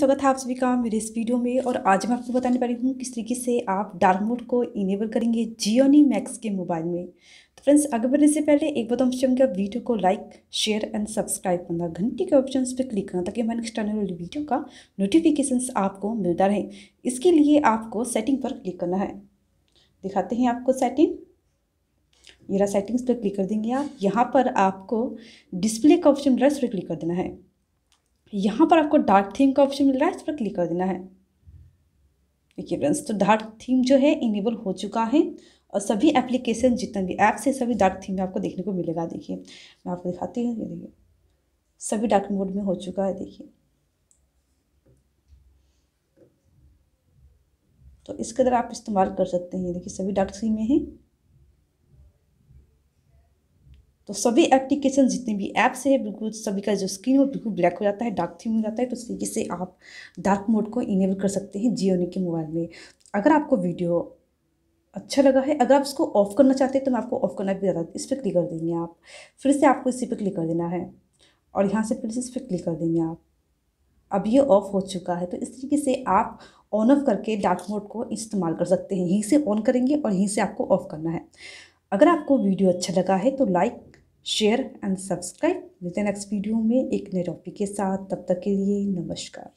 स्वागत है आप सभी का मेरे इस वीडियो में और आज मैं आपको बताने वाली हूँ किस तरीके से आप डार्क मोड को इनेबल करेंगे जियोनी मैक्स के मोबाइल में तो फ्रेंड्स आगे बढ़ने से पहले एक बार हम चाहेंगे वीडियो को लाइक शेयर एंड सब्सक्राइब करना घंटी के ऑप्शन पर क्लिक करना ताकि हमारे नेक्स्ट आने वाली वीडियो का नोटिफिकेशन आपको मिलता रहे इसके लिए आपको सेटिंग पर क्लिक करना है दिखाते हैं आपको सेटिंग मेरा सेटिंग्स पर क्लिक कर देंगे आप यहाँ पर आपको डिस्प्ले का ऑप्शन मिल पर क्लिक कर देना है यहाँ पर आपको डार्क थीम का ऑप्शन मिल रहा है इस पर क्लिक कर देना है देखिए फ्रेंड्स तो डार्क थीम जो है इनेबल हो चुका है और सभी एप्लीकेशन जितने भी ऐप्स है सभी डार्क थीम में आपको देखने को मिलेगा देखिए मैं आपको दिखाती हूँ ये देखिए सभी डार्क मोड में हो चुका है देखिए तो इसके अंदर आप इस्तेमाल कर सकते हैं देखिए सभी डार्क थीम में है तो सभी एप्लीकेशन जितने भी ऐप्स है बिल्कुल सभी का जो स्क्रीन वो बिल्कुल ब्लैक हो जाता है डार्क थीम हो जाता है तो इस तरीके से आप डार्क मोड को इनेबल कर सकते हैं जियोनी के मोबाइल में अगर आपको वीडियो अच्छा लगा है अगर आप इसको ऑफ करना चाहते हैं तो मैं आपको ऑफ करना भी ज़्यादा इस पर क्लिक कर देंगे आप फिर से आपको इसी पर क्लिक कर देना है और यहाँ से फिर से इस पर क्लिक कर देंगे आप अब ये ऑफ हो चुका है तो इस तरीके से आप ऑन ऑफ करके डार्क मोड को इस्तेमाल कर सकते हैं यहीं से ऑन करेंगे और यहीं से आपको ऑफ करना है अगर आपको वीडियो अच्छा लगा है तो लाइक शेयर एंड सब्सक्राइब मिलते हैं नेक्स्ट वीडियो में एक नए टॉपिक के साथ तब तक के लिए नमस्कार